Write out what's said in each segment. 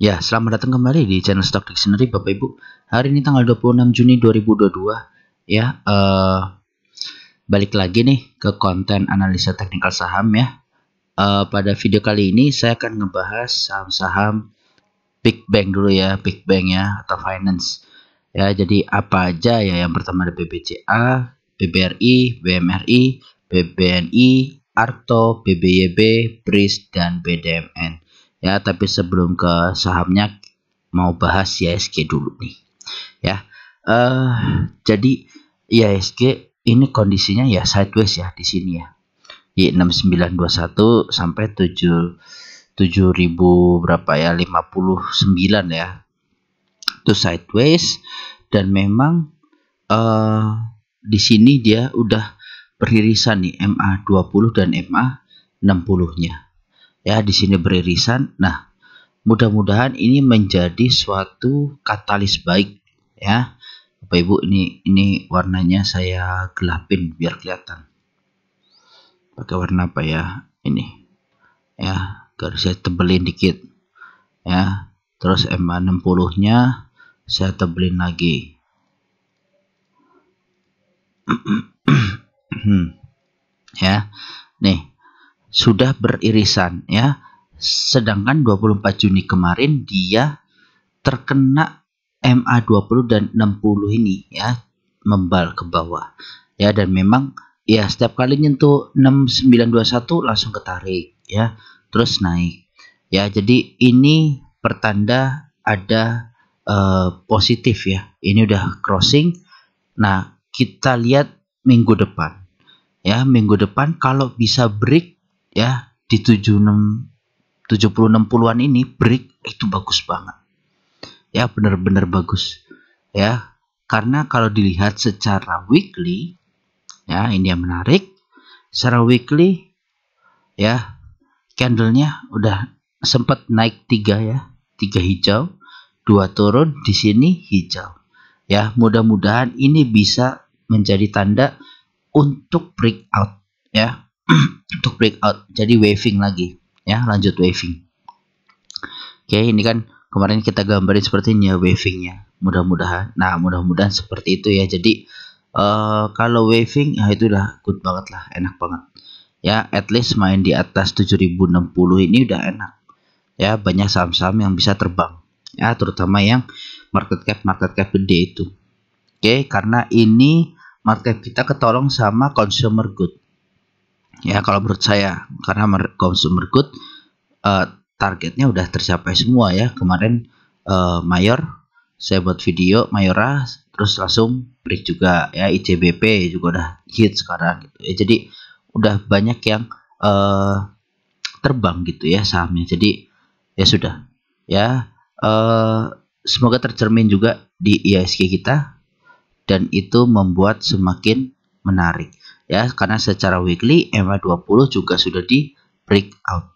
Ya, selamat datang kembali di channel Stock Dictionary Bapak Ibu. Hari ini tanggal 26 Juni 2022 ya. Uh, balik lagi nih ke konten analisa teknikal saham ya. Uh, pada video kali ini saya akan ngebahas saham-saham Big Bang dulu ya, Big Bang ya atau finance. Ya, jadi apa aja ya? Yang pertama ada BBCA, BBRI, BMRI, BBNI, Arto, BBYB, BRIS dan BDMN ya tapi sebelum ke sahamnya mau bahas YSG dulu nih ya uh, jadi YSG ini kondisinya ya sideways ya di sini ya di 6921 sampai 7 7000 berapa ya 59 ya itu sideways dan memang uh, di sini dia udah beririsan nih MA 20 dan MA 60 nya ya di sini beririsan nah mudah-mudahan ini menjadi suatu katalis baik ya Bapak Ibu ini ini warnanya saya gelapin biar kelihatan pakai warna apa ya ini ya saya tebelin dikit ya terus MA60 nya saya tebelin lagi hmm, ya sudah beririsan ya. Sedangkan 24 Juni kemarin dia terkena MA20 dan 60 ini ya membal ke bawah. Ya dan memang ya setiap kali nyentuh 6921 langsung ketarik ya terus naik ya jadi ini pertanda ada uh, positif ya ini udah crossing nah kita lihat minggu depan ya minggu depan kalau bisa break ya di 76 70-60-an ini break itu bagus banget ya benar-benar bagus ya karena kalau dilihat secara weekly ya ini yang menarik secara weekly ya candlenya udah sempat naik tiga ya tiga hijau dua turun di sini hijau ya mudah-mudahan ini bisa menjadi tanda untuk breakout ya untuk breakout jadi waving lagi ya lanjut waving oke ini kan kemarin kita gambarin seperti sepertinya wavingnya mudah-mudahan nah mudah-mudahan seperti itu ya jadi uh, kalau waving ya itu udah good banget lah enak banget ya at least main di atas 7060 ini udah enak ya banyak saham-saham yang bisa terbang ya terutama yang market cap market cap gede itu oke karena ini market kita ketolong sama consumer good ya kalau menurut saya karena consumer good uh, targetnya udah tercapai semua ya kemarin uh, mayor saya buat video mayora terus langsung break juga ya ICBP juga udah hit sekarang gitu ya jadi udah banyak yang uh, terbang gitu ya sahamnya jadi ya sudah ya uh, semoga tercermin juga di ISG kita dan itu membuat semakin menarik ya karena secara weekly MA20 juga sudah di breakout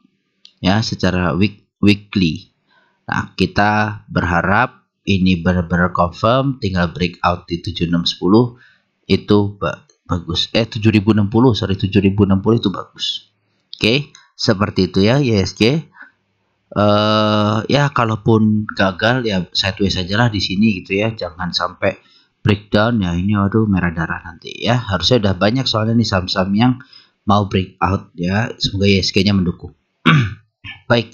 ya secara week weekly nah kita berharap ini benar-benar confirm tinggal breakout di 7610 itu ba bagus eh 7060 sorry 7060 itu bagus oke okay, seperti itu ya ISG uh, eh, ya kalaupun gagal ya sideways lah di sini gitu ya jangan sampai breakdown ya ini waduh merah darah nanti ya harusnya udah banyak soalnya nih saham-saham yang mau break out ya semoga ISG-nya e mendukung baik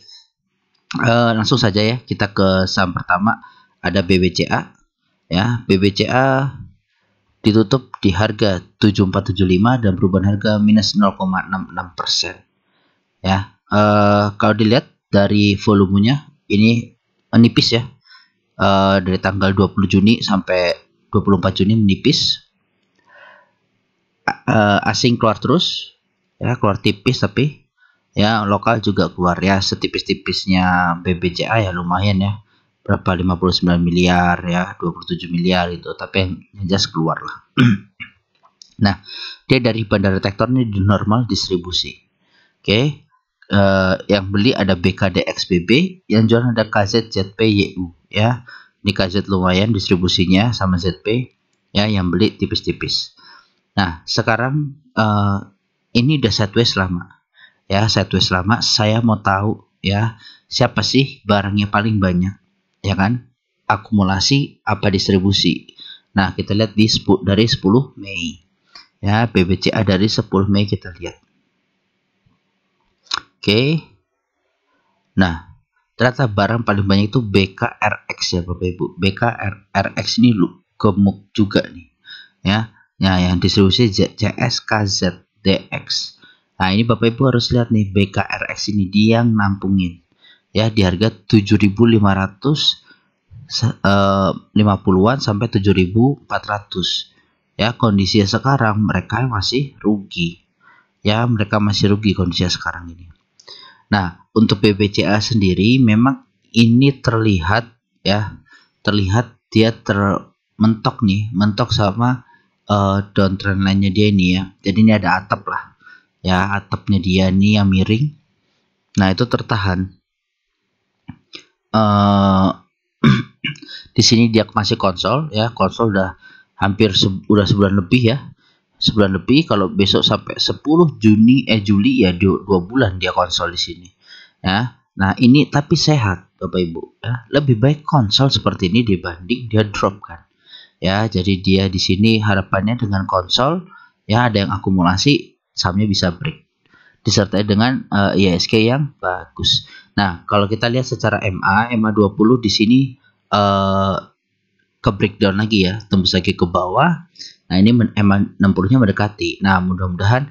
eh, langsung saja ya kita ke saham pertama ada BBCA ya BBCA ditutup di harga 7475 dan perubahan harga minus 0,66 persen ya eh, kalau dilihat dari volumenya ini nipis ya uh, dari tanggal 20 Juni sampai 24 Juni menipis uh, asing keluar terus ya keluar tipis tapi ya lokal juga keluar ya setipis-tipisnya BBJA ya lumayan ya berapa 59 miliar ya 27 miliar itu tapi yang, jelas keluar lah nah dia dari bandara detektor ini di normal distribusi oke okay. E, uh, yang beli ada BKD XBB yang jual ada YU ya ini KZ lumayan distribusinya sama ZP ya yang beli tipis-tipis nah sekarang uh, ini udah sideways lama ya sideways lama saya mau tahu ya siapa sih barangnya paling banyak ya kan akumulasi apa distribusi nah kita lihat di dari 10 Mei ya PBCA dari 10 Mei kita lihat oke okay. nah ternyata barang paling banyak itu BKRX ya Bapak Ibu BKRX ini lu gemuk juga nih ya nah yang distribusi CSKZDX nah ini Bapak Ibu harus lihat nih BKRX ini dia yang nampungin ya di harga 7500 50-an eh, sampai 7400 ya kondisi sekarang mereka masih rugi ya mereka masih rugi kondisi sekarang ini Nah, untuk BBCA sendiri memang ini terlihat ya, terlihat dia termentok nih, mentok sama uh, eh, downtrend lainnya dia ini ya. Jadi ini ada atap lah. Ya, atapnya dia ini yang miring. Nah, itu tertahan. Uh, di sini dia masih konsol ya, konsol udah hampir se udah sebulan lebih ya sebulan lebih kalau besok sampai 10 Juni eh Juli ya dua bulan dia konsol di sini ya nah ini tapi sehat Bapak Ibu ya lebih baik konsol seperti ini dibanding dia drop kan ya jadi dia di sini harapannya dengan konsol ya ada yang akumulasi sahamnya bisa break disertai dengan uh, yang bagus nah kalau kita lihat secara MA MA 20 di sini uh, ke breakdown lagi ya tembus lagi ke bawah Nah ini MA60-nya mendekati. Nah mudah-mudahan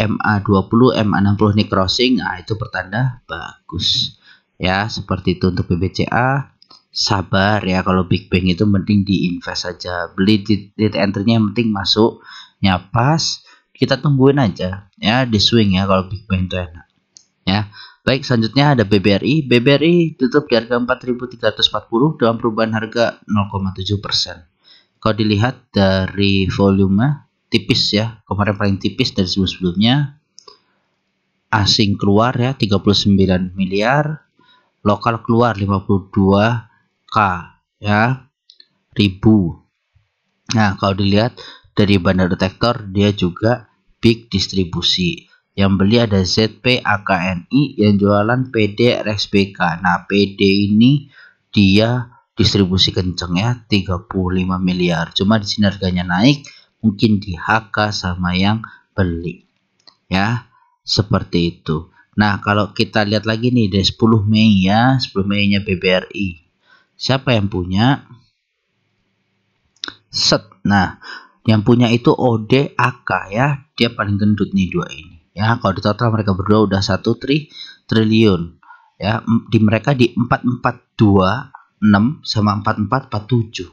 MA20, MA60 ini crossing, nah itu pertanda bagus. Ya seperti itu untuk BBCA. Sabar ya kalau Big Bang itu mending diinvest saja. Beli titik entry-nya yang penting masuk. Ya pas kita tungguin aja ya di swing ya kalau Big Bang itu enak. Ya. Baik, selanjutnya ada BBRI. BBRI tutup di harga 4.340 dalam perubahan harga 0,7 persen kalau dilihat dari volume tipis ya kemarin paling tipis dari sebelum sebelumnya asing keluar ya 39 miliar lokal keluar 52k ya ribu nah kalau dilihat dari bandar detektor dia juga big distribusi yang beli ada ZP AKNI yang jualan PD RSBK nah PD ini dia distribusi kenceng ya 35 miliar cuma di sini harganya naik mungkin di HK sama yang beli ya seperti itu Nah kalau kita lihat lagi nih dari 10 Mei ya 10 Mei nya BBRI siapa yang punya set nah yang punya itu OD AK ya dia paling gendut nih dua ini ya kalau di total mereka berdua udah satu tri triliun ya di mereka di 442 6 sama 44 47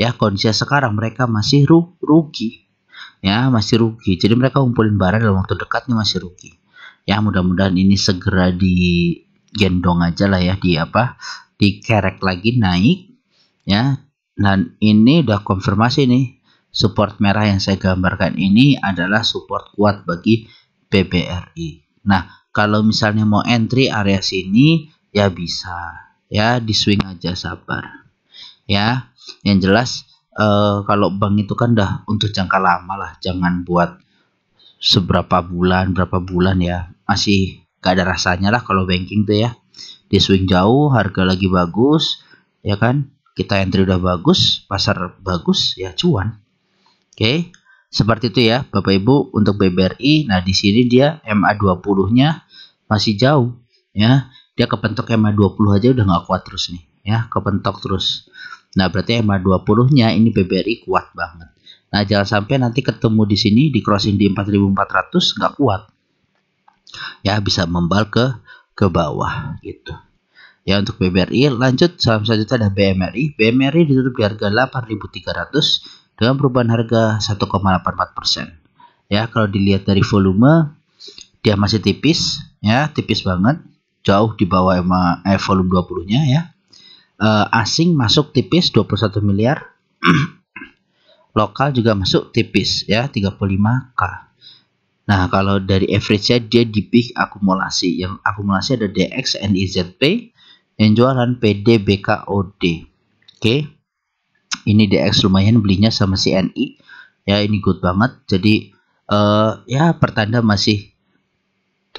ya kondisi sekarang mereka masih ru rugi ya masih rugi jadi mereka ngumpulin barang dalam waktu dekatnya masih rugi ya mudah-mudahan ini segera digendong aja lah ya di apa dikerek lagi naik ya dan ini udah konfirmasi nih support merah yang saya gambarkan ini adalah support kuat bagi BBRI nah kalau misalnya mau entry area sini ya bisa ya di swing aja sabar ya yang jelas eh, kalau bank itu kan dah untuk jangka lama lah jangan buat seberapa bulan berapa bulan ya masih gak ada rasanya lah kalau banking tuh ya di swing jauh harga lagi bagus ya kan kita entry udah bagus pasar bagus ya cuan oke okay? seperti itu ya Bapak Ibu untuk BBRI nah di sini dia MA 20 nya masih jauh ya dia kepentok EMA 20 aja udah nggak kuat terus nih ya kepentok terus nah berarti EMA 20 nya ini BBRI kuat banget nah jangan sampai nanti ketemu di sini di crossing di 4400 nggak kuat ya bisa membal ke ke bawah gitu ya untuk BBRI lanjut saham selanjutnya ada BMRI BMRI ditutup di harga 8.300 dengan perubahan harga 1,84% ya kalau dilihat dari volume dia masih tipis ya tipis banget jauh di bawah EMA eh, volume 20-nya ya. e, asing masuk tipis 21 miliar. Lokal juga masuk tipis ya 35K. Nah, kalau dari average-nya dia di peak akumulasi. Yang akumulasi ada DX, NIZP, yang jualan PD, BKOD. Oke. Okay. Ini DX lumayan belinya sama si NI. Ya, ini good banget. Jadi uh, ya pertanda masih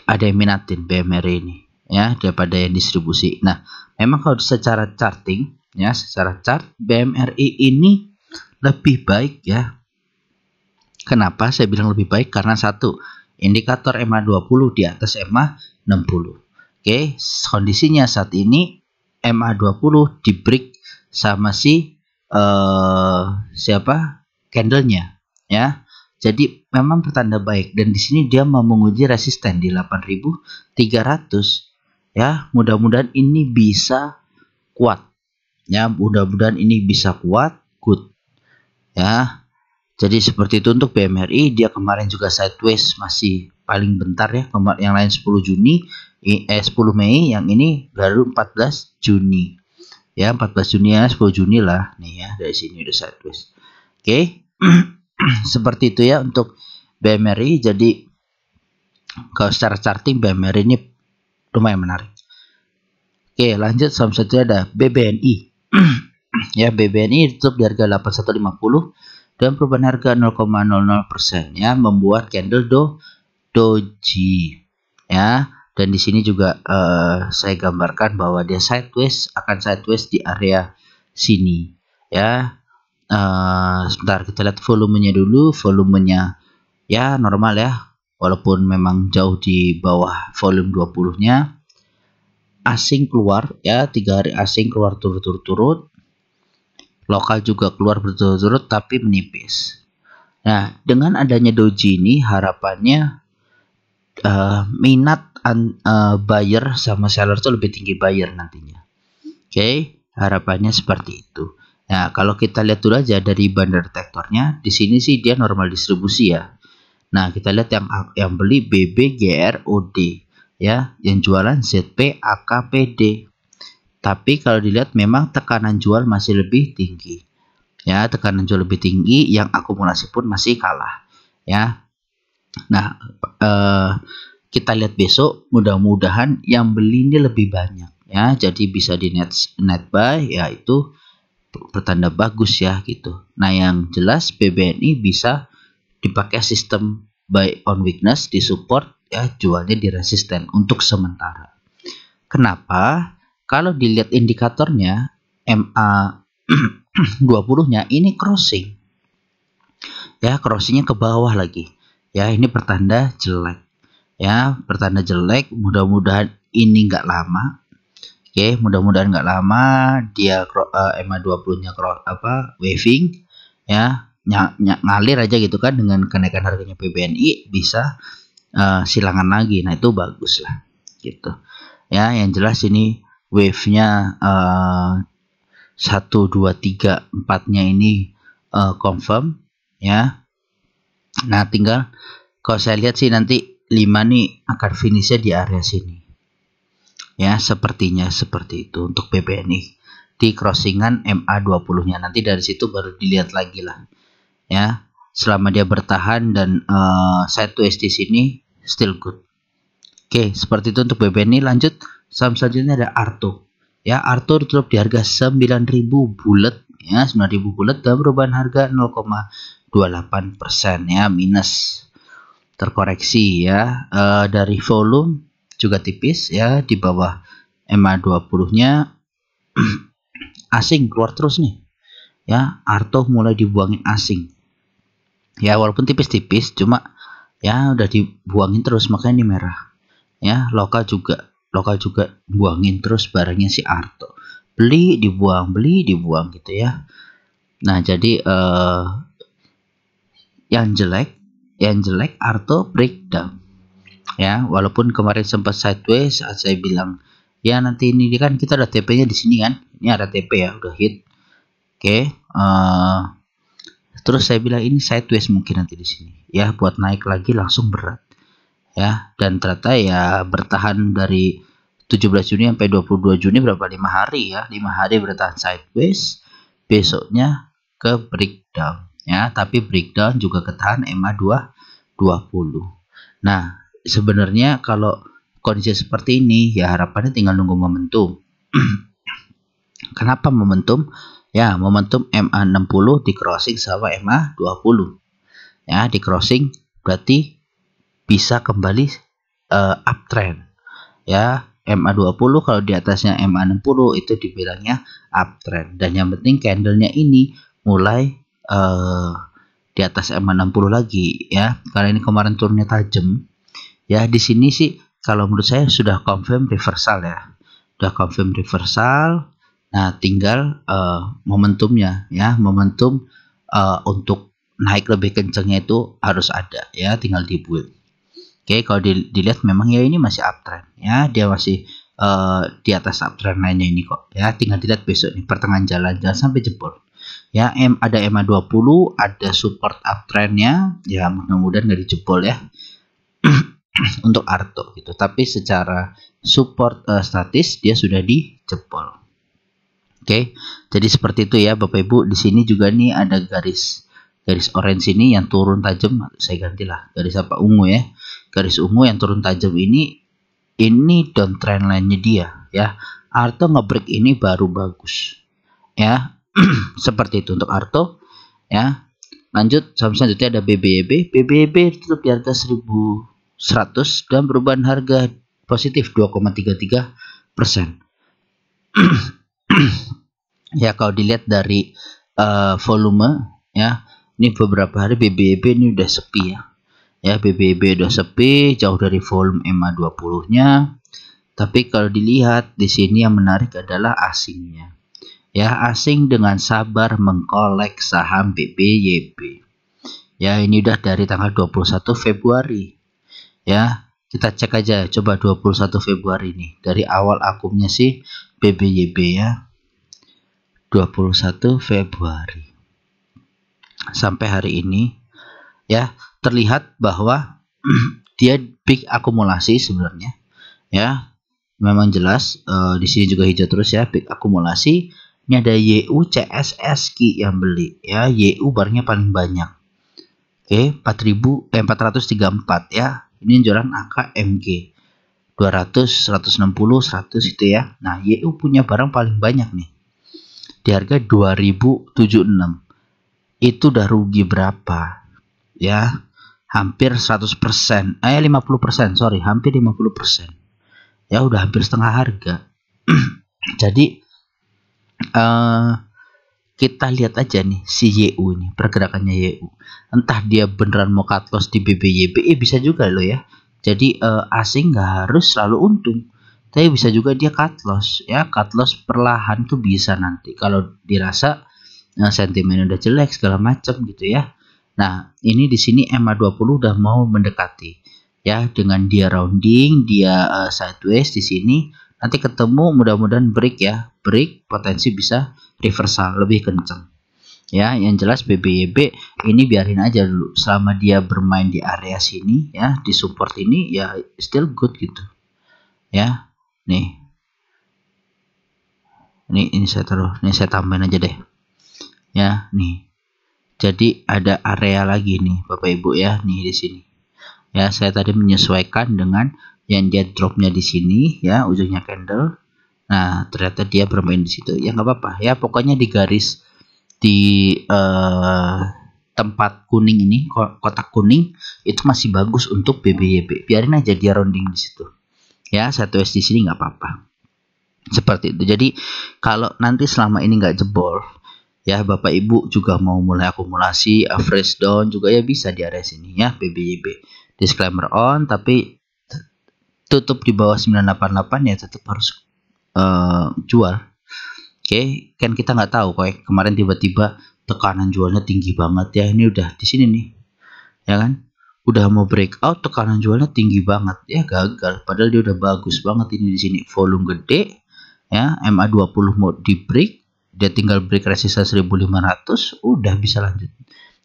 ada yang minatin BMR ini ya daripada yang distribusi. Nah, memang kalau secara charting ya, secara chart BMRI ini lebih baik ya. Kenapa saya bilang lebih baik? Karena satu, indikator ma 20 di atas ma 60. Oke, kondisinya saat ini ma 20 di break sama si uh, siapa? candlenya ya. Jadi memang pertanda baik dan di sini dia mau menguji resisten di 8300 ya mudah-mudahan ini bisa kuat ya mudah-mudahan ini bisa kuat good ya jadi seperti itu untuk BMRI dia kemarin juga sideways masih paling bentar ya kemarin yang lain 10 Juni eh 10 Mei yang ini baru 14 Juni ya 14 Juni ya 10 Juni lah nih ya dari sini udah sideways oke okay. seperti itu ya untuk BMRI jadi kalau secara charting BMRI ini lumayan menarik. Oke, lanjut saham saja ada BBNI. ya, BBNI ditutup di harga 8150 dan perubahan harga 0,00% ya membuat candle do doji ya. Dan di sini juga uh, saya gambarkan bahwa dia sideways akan sideways di area sini ya. Uh, sebentar kita lihat volumenya dulu, volumenya ya normal ya walaupun memang jauh di bawah volume 20-nya asing keluar ya tiga hari asing keluar turut-turut lokal juga keluar berturut-turut tapi menipis nah dengan adanya doji ini harapannya uh, minat an, uh, buyer sama seller itu lebih tinggi buyer nantinya oke okay? harapannya seperti itu Nah, kalau kita lihat dulu aja dari bandar detektornya, di sini sih dia normal distribusi ya. Nah, kita lihat yang yang beli BBGRUD ya, yang jualan ZP AKPD. Tapi kalau dilihat memang tekanan jual masih lebih tinggi. Ya, tekanan jual lebih tinggi yang akumulasi pun masih kalah ya. Nah, eh, kita lihat besok mudah-mudahan yang beli ini lebih banyak ya. Jadi bisa di net net buy yaitu pertanda bagus ya gitu. Nah, yang jelas BBNI bisa dipakai sistem buy on weakness di support ya jualnya di resisten untuk sementara. Kenapa? Kalau dilihat indikatornya MA 20-nya ini crossing. Ya, crossingnya ke bawah lagi. Ya, ini pertanda jelek. Ya, pertanda jelek. Mudah-mudahan ini nggak lama. Oke, mudah-mudahan nggak lama dia uh, MA 20-nya apa waving ya ny ny ngalir aja gitu kan dengan kenaikan harganya PBNI bisa uh, silangan lagi. Nah, itu bagus lah gitu. Ya, yang jelas ini wave-nya eh, satu dua tiga empatnya nya ini uh, confirm ya. Nah, tinggal kalau saya lihat sih nanti lima nih akan finishnya di area sini. Ya, sepertinya seperti itu untuk PBNI di crossingan MA20-nya. Nanti dari situ baru dilihat lagi lah ya selama dia bertahan dan uh, side to SD sini still good oke seperti itu untuk ini lanjut saham selanjutnya ada Arto ya Arto ditutup di harga 9000 bulat ya 9000 bulat dan perubahan harga 0,28 persen ya minus terkoreksi ya e, dari volume juga tipis ya di bawah ma 20 nya asing keluar terus nih ya Arto mulai dibuangin asing ya walaupun tipis-tipis cuma ya udah dibuangin terus makanya ini merah ya lokal juga lokal juga buangin terus barangnya si Arto beli dibuang beli dibuang gitu ya nah jadi uh, yang jelek yang jelek Arto breakdown ya walaupun kemarin sempat sideways saat saya bilang ya nanti ini kan kita ada TP nya di sini kan ini ada TP ya udah hit oke okay. uh, eh, terus saya bilang ini sideways mungkin nanti di sini ya buat naik lagi langsung berat ya dan ternyata ya bertahan dari 17 Juni sampai 22 Juni berapa lima hari ya lima hari bertahan sideways besoknya ke breakdown ya tapi breakdown juga ketahan EMA 2 20 nah sebenarnya kalau kondisi seperti ini ya harapannya tinggal nunggu momentum kenapa momentum ya momentum MA60 di crossing sama MA20 ya di crossing berarti bisa kembali uh, uptrend ya MA20 kalau di atasnya MA60 itu dibilangnya uptrend dan yang penting candlenya ini mulai uh, di atas MA60 lagi ya karena ini kemarin turunnya tajam ya di sini sih kalau menurut saya sudah confirm reversal ya sudah confirm reversal Nah, tinggal uh, momentumnya ya, momentum uh, untuk naik lebih kencengnya itu harus ada ya, tinggal dibuild. Oke, okay, kalau dilihat memang ya ini masih uptrend ya, dia masih uh, di atas uptrend lainnya ini kok ya, tinggal dilihat besok nih pertengahan jalan jangan sampai jebol. Ya, M ada MA 20, ada support uptrendnya ya, mudah-mudahan nggak dijebol ya. untuk Arto gitu, tapi secara support uh, statis dia sudah dijebol. Oke, okay? jadi seperti itu ya Bapak Ibu. Di sini juga nih ada garis garis orange ini yang turun tajam. Saya gantilah garis apa ungu ya. Garis ungu yang turun tajam ini ini downtrend lainnya dia ya. Arto ngebreak ini baru bagus ya. seperti itu untuk Arto ya. Lanjut saham selanjutnya ada BBB. BBB tutup di harga 1100 dan perubahan harga positif 2,33 persen. ya kalau dilihat dari uh, volume ya ini beberapa hari BBB e ini udah sepi ya ya BBB e udah sepi jauh dari volume EMA 20 nya tapi kalau dilihat di sini yang menarik adalah asingnya ya asing dengan sabar mengkolek saham BBYB e ya ini udah dari tanggal 21 Februari ya kita cek aja coba 21 Februari ini dari awal akumnya sih PBYB ya 21 Februari sampai hari ini ya terlihat bahwa dia peak akumulasi sebenarnya ya memang jelas uh, di sini juga hijau terus ya peak akumulasi ini ada YU CSS Ki yang beli ya YU barnya paling banyak oke okay, 4000 eh, 434 ya ini joran AKMG 200, 160, 100 itu ya. Nah, YU punya barang paling banyak nih. Di harga 2076. Itu udah rugi berapa? Ya, hampir 100%. Eh, 50%, sorry. Hampir 50%. Ya, udah hampir setengah harga. Jadi, uh, kita lihat aja nih si YU ini pergerakannya YU entah dia beneran mau cut loss di BBYBI eh, bisa juga loh ya jadi uh, asing nggak harus selalu untung, tapi bisa juga dia cut loss ya, cut loss perlahan tuh bisa nanti kalau dirasa uh, eh, sentimen udah jelek segala macam gitu ya. Nah, ini di sini ma 20 udah mau mendekati ya dengan dia rounding, dia uh, sideways di sini nanti ketemu mudah-mudahan break ya, break potensi bisa reversal lebih kencang ya yang jelas BBYB e ini biarin aja dulu selama dia bermain di area sini ya di support ini ya still good gitu ya nih ini ini saya taruh ini saya tambahin aja deh ya nih jadi ada area lagi nih Bapak Ibu ya nih di sini ya saya tadi menyesuaikan dengan yang dia dropnya di sini ya ujungnya candle nah ternyata dia bermain di situ ya nggak apa-apa ya pokoknya di garis di uh, tempat kuning ini kotak kuning itu masih bagus untuk BBYB biarin aja dia rounding di situ ya satu SD sini nggak apa-apa seperti itu jadi kalau nanti selama ini nggak jebol ya bapak ibu juga mau mulai akumulasi average uh, down juga ya bisa di area sini ya BBYB disclaimer on tapi tutup di bawah 988 ya tetap harus uh, jual okay, kan kita nggak tahu kok. Ya. kemarin tiba-tiba tekanan jualnya tinggi banget ya ini udah di sini nih ya kan udah mau breakout tekanan jualnya tinggi banget ya gagal padahal dia udah bagus banget ini di sini volume gede ya MA 20 mau di break dia tinggal break resistance 1500 udah bisa lanjut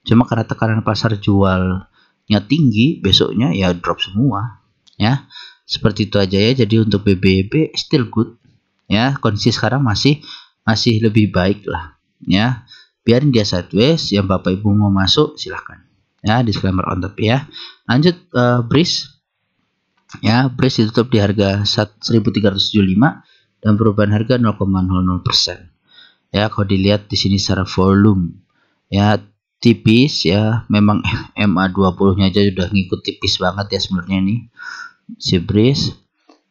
cuma karena tekanan pasar jualnya tinggi besoknya ya drop semua ya seperti itu aja ya jadi untuk BBB still good ya kondisi sekarang masih masih lebih baik lah ya biarin dia sideways yang bapak ibu mau masuk silahkan ya disclaimer on top ya lanjut uh, eh, breeze ya breeze ditutup di harga 1375 dan perubahan harga 0,00% ya kalau dilihat di sini secara volume ya tipis ya memang MA20 nya aja sudah ngikut tipis banget ya sebenarnya ini si breeze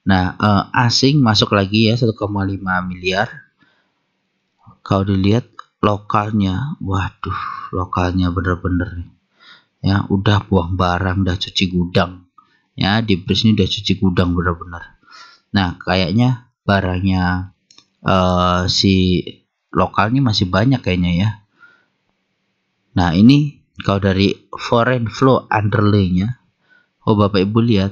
nah uh, asing masuk lagi ya 1,5 miliar kalau dilihat lokalnya waduh lokalnya bener-bener ya udah buang barang udah cuci gudang ya di bris ini udah cuci gudang bener-bener nah kayaknya barangnya uh, si lokalnya masih banyak kayaknya ya nah ini kalau dari foreign flow underlaynya oh bapak ibu lihat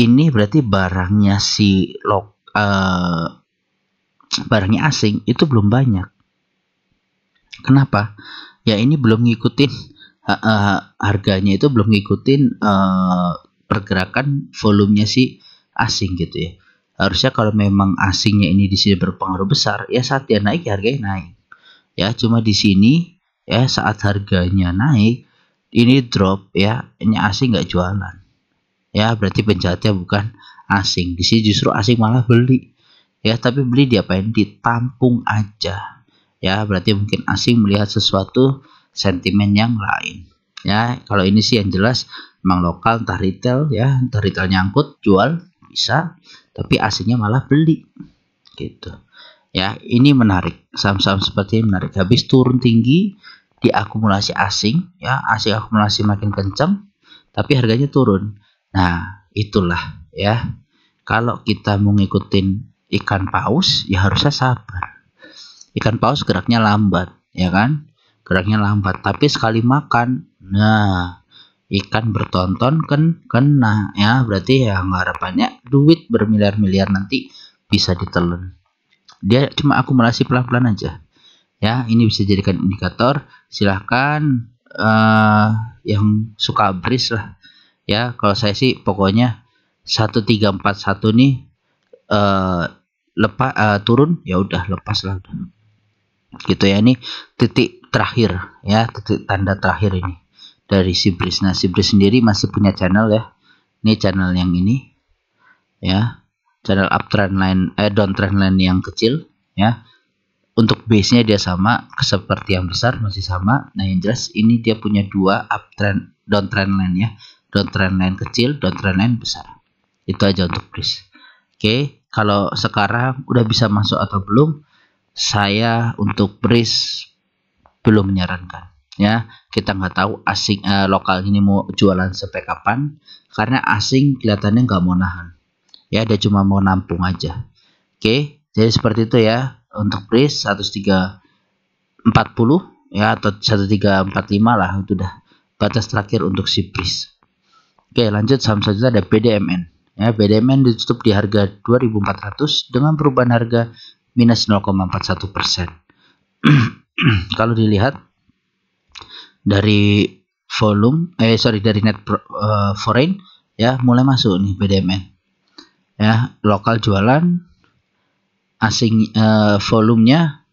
ini berarti barangnya si lok uh, barangnya asing itu belum banyak. Kenapa? Ya ini belum ngikutin uh, uh, harganya itu belum ngikutin uh, pergerakan volumenya si asing gitu ya. Harusnya kalau memang asingnya ini di sini berpengaruh besar, ya saat dia naik ya harganya naik. Ya, cuma di sini ya saat harganya naik ini drop ya, ini asing nggak jualan. Ya, berarti penjahatnya bukan asing. Di sini justru asing malah beli ya tapi beli diapain ditampung aja ya berarti mungkin asing melihat sesuatu sentimen yang lain ya kalau ini sih yang jelas memang lokal entah retail ya entah retail nyangkut jual bisa tapi aslinya malah beli gitu ya ini menarik saham-saham seperti ini menarik habis turun tinggi diakumulasi asing ya asing akumulasi makin kencang tapi harganya turun nah itulah ya kalau kita mau ngikutin ikan paus ya harusnya sabar ikan paus geraknya lambat ya kan geraknya lambat tapi sekali makan nah ikan bertonton kan kena ya berarti ya harapannya duit bermiliar-miliar nanti bisa ditelan dia cuma akumulasi pelan-pelan aja ya ini bisa jadikan indikator silahkan uh, yang suka bris lah ya kalau saya sih pokoknya 1341 nih uh, lepas uh, eh, turun ya udah lepas lah gitu ya ini titik terakhir ya titik tanda terakhir ini dari Sibris nah Sibris sendiri masih punya channel ya ini channel yang ini ya channel uptrend line eh downtrend line yang kecil ya untuk base nya dia sama seperti yang besar masih sama nah yang jelas ini dia punya dua uptrend downtrend line ya downtrend line kecil downtrend line besar itu aja untuk please oke okay kalau sekarang udah bisa masuk atau belum saya untuk bris belum menyarankan ya kita nggak tahu asing eh, lokal ini mau jualan sampai kapan karena asing kelihatannya nggak mau nahan ya dia cuma mau nampung aja oke jadi seperti itu ya untuk bris 1340 ya atau 1345 lah itu dah batas terakhir untuk si bris oke lanjut saham selanjutnya ada BDMN Ya, BDMN ditutup di harga 2.400 dengan perubahan harga minus 0,41 persen. Kalau dilihat dari volume, eh sorry dari net uh, foreign ya mulai masuk nih BDMN. Ya, lokal jualan asing uh, volumenya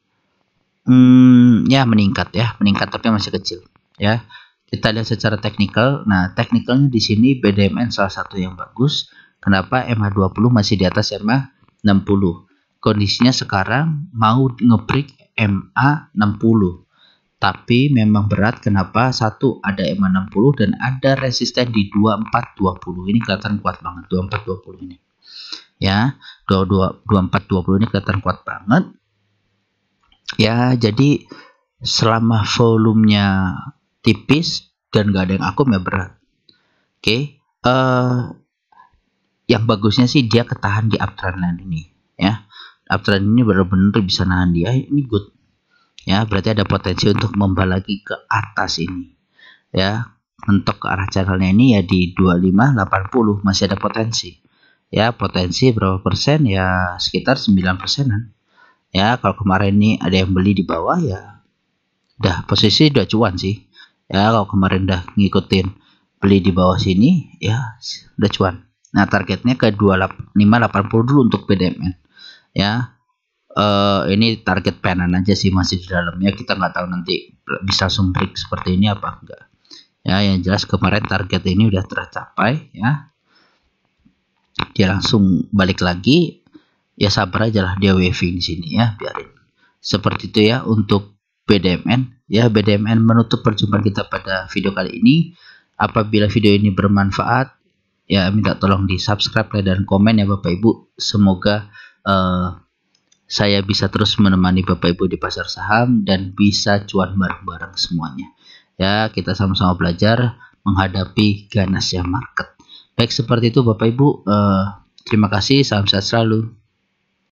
hmm, ya meningkat ya, meningkat tapi masih kecil ya. Kita lihat secara teknikal. Nah, teknikalnya di sini BDMN salah satu yang bagus Kenapa ma 20 masih di atas MA60? Kondisinya sekarang mau ngebreak MA60 tapi memang berat kenapa satu ada MA60 dan ada resisten di 2420 ini kelihatan kuat banget 2420 ini ya 2420 ini kelihatan kuat banget ya jadi selama volumenya tipis dan gak ada yang akum ya berat oke okay. uh, eh, yang bagusnya sih dia ketahan di uptrend line ini ya uptrend ini benar-benar bisa nahan dia eh, ini good ya berarti ada potensi untuk lagi ke atas ini ya mentok ke arah channelnya ini ya di 2580 masih ada potensi ya potensi berapa persen ya sekitar 9 persenan ya kalau kemarin ini ada yang beli di bawah ya dah posisi udah cuan sih ya kalau kemarin dah ngikutin beli di bawah sini ya udah cuan Nah, targetnya ke 2580 dulu untuk PDMN. Ya. Uh, ini target penan aja sih masih di dalamnya kita nggak tahu nanti bisa sumbrik seperti ini apa enggak ya yang jelas kemarin target ini udah tercapai ya dia langsung balik lagi ya sabar aja lah dia waving di sini ya biarin seperti itu ya untuk BDMN ya BDMN menutup perjumpaan kita pada video kali ini apabila video ini bermanfaat ya minta tolong di subscribe like, dan komen ya Bapak Ibu semoga uh, saya bisa terus menemani Bapak Ibu di pasar saham dan bisa cuan bareng-bareng semuanya ya kita sama-sama belajar menghadapi ganasnya market baik seperti itu Bapak Ibu uh, terima kasih salam sehat selalu